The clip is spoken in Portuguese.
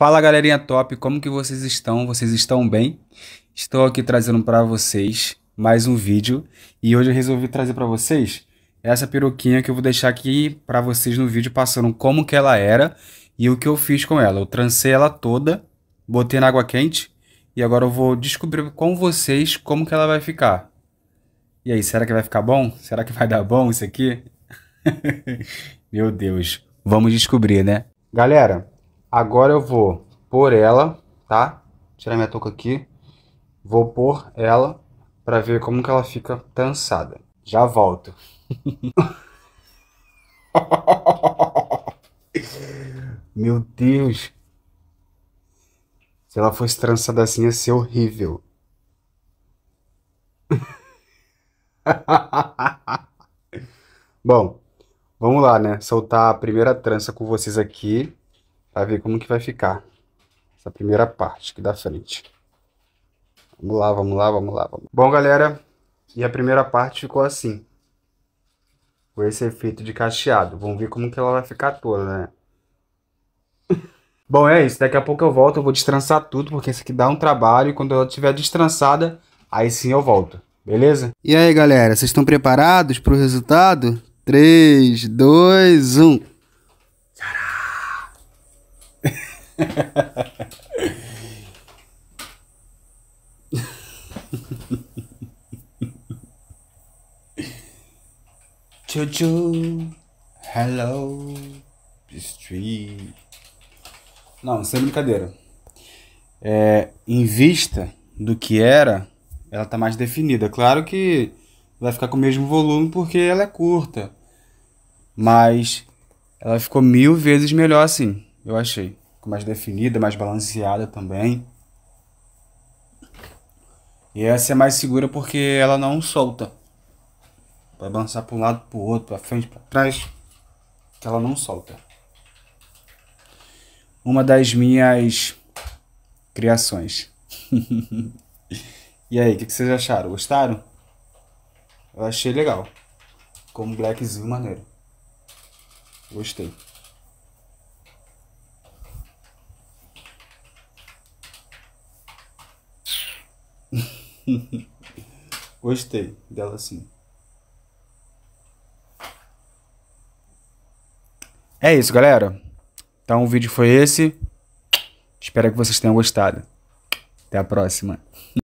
Fala galerinha top, como que vocês estão? Vocês estão bem? Estou aqui trazendo para vocês mais um vídeo e hoje eu resolvi trazer para vocês essa peruquinha que eu vou deixar aqui para vocês no vídeo passando como que ela era e o que eu fiz com ela. Eu trancei ela toda, botei na água quente e agora eu vou descobrir com vocês como que ela vai ficar. E aí, será que vai ficar bom? Será que vai dar bom isso aqui? Meu Deus, vamos descobrir, né? Galera, Agora eu vou pôr ela, tá? Tirar minha touca aqui. Vou pôr ela para ver como que ela fica trançada. Já volto. Meu Deus. Se ela fosse trançada assim, ia ser horrível. Bom, vamos lá, né? Soltar a primeira trança com vocês aqui para ver como que vai ficar essa primeira parte aqui da frente. Vamos lá, vamos lá, vamos lá. Vamos. Bom, galera, e a primeira parte ficou assim. Com esse efeito de cacheado. Vamos ver como que ela vai ficar toda, né? Bom, é isso. Daqui a pouco eu volto, eu vou destrançar tudo, porque isso aqui dá um trabalho. E quando ela estiver destrançada, aí sim eu volto. Beleza? E aí, galera, vocês estão preparados para o resultado? 3, 2, 1... Chuchu, hello, street. Não, sem é brincadeira. É, em vista do que era, ela tá mais definida. Claro que vai ficar com o mesmo volume porque ela é curta. Mas ela ficou mil vezes melhor assim, eu achei mais definida, mais balanceada também. E essa é mais segura porque ela não solta. Vai balançar para um lado, para o outro, para frente, para trás, que ela não solta. Uma das minhas criações. e aí, o que, que, vocês acharam? Gostaram? Eu achei legal. Como blackzinho maneiro. Gostei. Gostei dela sim É isso, galera. Então o vídeo foi esse. Espero que vocês tenham gostado. Até a próxima.